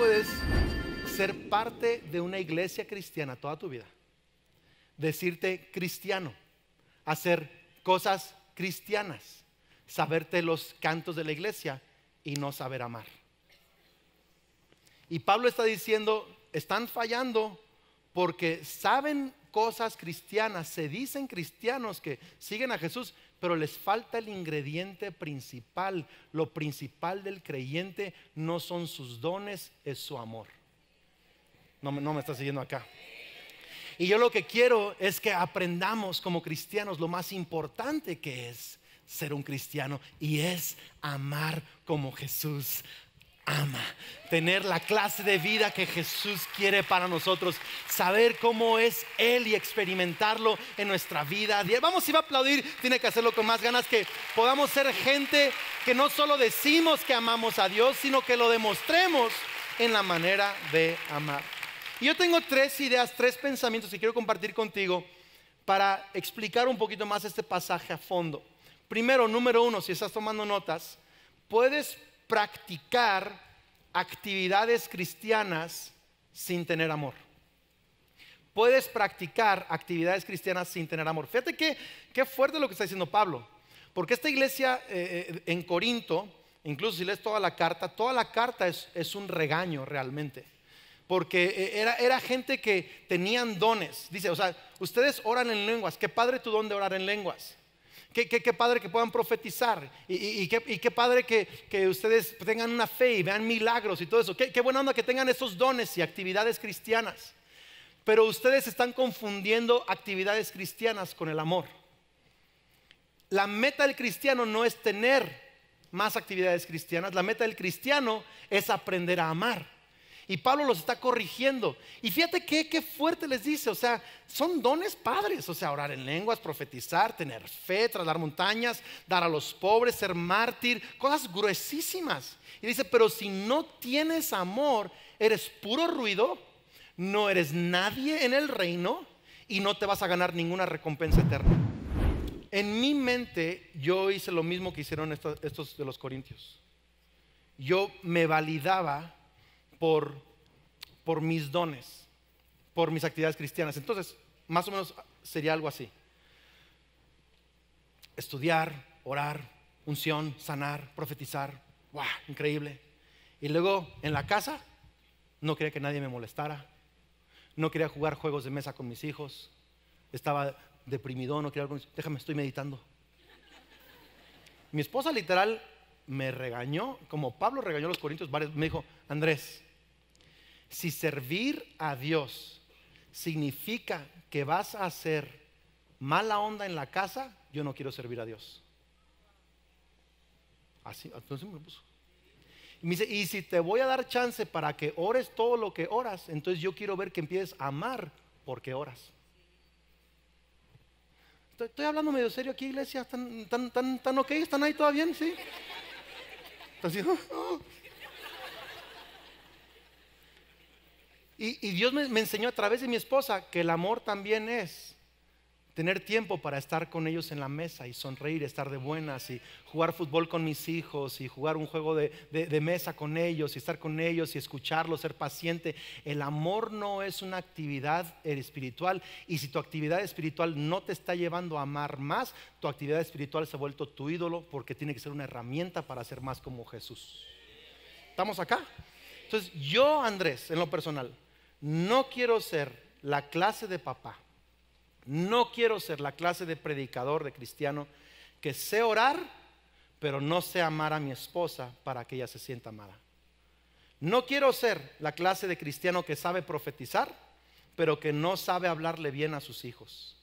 puedes ser parte de una iglesia cristiana toda tu vida, decirte cristiano, hacer cosas cristianas, saberte los cantos de la iglesia y no saber amar. Y Pablo está diciendo, están fallando porque saben cosas cristianas, se dicen cristianos que siguen a Jesús, pero les falta el ingrediente principal. Lo principal del creyente no son sus dones, es su amor. No, me está siguiendo acá. Y yo lo que quiero es que aprendamos como cristianos lo más importante que es ser un cristiano y es amar como Jesús ama, tener la clase de vida que Jesús quiere para nosotros, saber cómo es Él y experimentarlo en nuestra vida. Vamos, si va a aplaudir, tiene que hacerlo con más ganas, que podamos ser gente que no solo decimos que amamos a Dios, sino que lo demostremos en la manera de amar. Y yo tengo tres ideas, tres pensamientos que quiero compartir contigo para explicar un poquito más este pasaje a fondo. Primero, número uno, si estás tomando notas, puedes practicar actividades cristianas sin tener amor. Puedes practicar actividades cristianas sin tener amor. Fíjate que, qué fuerte lo que está diciendo Pablo. Porque esta iglesia eh, eh, en Corinto, incluso si lees toda la carta, toda la carta es, es un regaño realmente. Porque eh, era, era, gente que tenían dones. Dice, o sea, ustedes oran en lenguas. Qué padre tu don de orar en lenguas. Qué, padre que puedan profetizar. Y, qué, padre que, ustedes tengan una fe y vean milagros y todo eso. Qué, qué buena onda que tengan esos dones y actividades cristianas. Pero ustedes están confundiendo actividades cristianas con el amor. La meta del cristiano no es tener más actividades cristianas. La meta del cristiano es aprender a amar. Y Pablo los está corrigiendo. Y fíjate qué, fuerte les dice. O sea, son dones padres. O sea, orar en lenguas, profetizar, tener fe, trasladar montañas, dar a los pobres, ser mártir. Cosas gruesísimas. Y dice, pero si no tienes amor, eres puro ruido. No eres nadie en el reino y no te vas a ganar ninguna recompensa eterna. En mi mente yo hice lo mismo que hicieron estos de los corintios. Yo me validaba por, por mis dones, por mis actividades cristianas. Entonces, más o menos sería algo así. Estudiar, orar, unción, sanar, profetizar. ¡Wow! Increíble. Y luego en la casa no quería que nadie me molestara. No quería jugar juegos de mesa con mis hijos. Estaba deprimido, no quería algo. Déjame, estoy meditando. Mi esposa literal me regañó, como Pablo regañó a los corintios, me dijo, Andrés, si servir a Dios significa que vas a hacer mala onda en la casa, yo no quiero servir a Dios. Así, entonces me puso. Y me dice, y si te voy a dar chance para que ores todo lo que oras, entonces yo quiero ver que empieces a amar porque oras. Estoy, hablando medio serio aquí, iglesia. ¿Están, tan, tan, tan ok? ¿Están ahí todavía bien? ¿Sí? Entonces, ¡ah! Y, Dios me, enseñó a través de mi esposa que el amor también es tener tiempo para estar con ellos en la mesa y sonreír, estar de buenas y jugar fútbol con mis hijos y jugar un juego de, de, mesa con ellos y estar con ellos y escucharlos, ser paciente. El amor no es una actividad espiritual y si tu actividad espiritual no te está llevando a amar más, tu actividad espiritual se ha vuelto tu ídolo porque tiene que ser una herramienta para ser más como Jesús. ¿Estamos acá? Entonces yo, Andrés, en lo personal, no quiero ser la clase de papá, no quiero ser la clase de predicador, de cristiano, que sé orar, pero no sé amar a mi esposa para que ella se sienta amada. No quiero ser la clase de cristiano que sabe profetizar, pero que no sabe hablarle bien a sus hijos.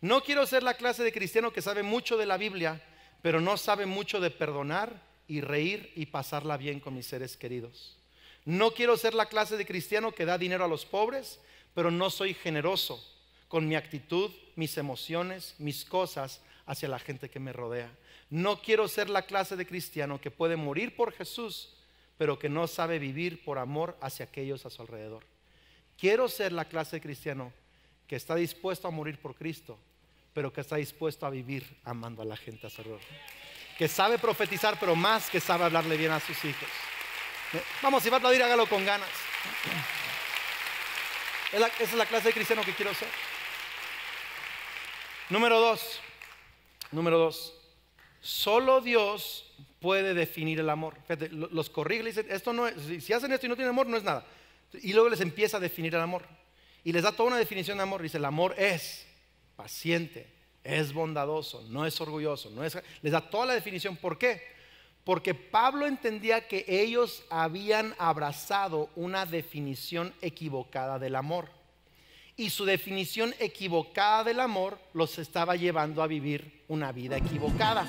No quiero ser la clase de cristiano que sabe mucho de la Biblia, pero no sabe mucho de perdonar y reír y pasarla bien con mis seres queridos. No quiero ser la clase de cristiano que da dinero a los pobres, pero no soy generoso con mi actitud, mis emociones, mis cosas hacia la gente que me rodea. No quiero ser la clase de cristiano que puede morir por Jesús, pero que no sabe vivir por amor hacia aquellos a su alrededor. Quiero ser la clase de cristiano que está dispuesto a morir por Cristo, pero que está dispuesto a vivir amando a la gente a su alrededor. Que sabe profetizar, pero más que sabe hablarle bien a sus hijos. Vamos, si va a aplaudir, hágalo con ganas. esa es la clase de cristiano que quiero ser. Número dos. Número dos. Solo Dios puede definir el amor. los corrige dicen, esto no si hacen esto y no tienen amor, no es nada. Y luego les empieza a definir el amor. Y les da toda una definición de amor. Dice, el amor es paciente, es bondadoso, no es orgulloso, no es... Les da toda la definición. ¿Por qué? porque Pablo entendía que ellos habían abrazado una definición equivocada del amor. Y su definición equivocada del amor los estaba llevando a vivir una vida equivocada.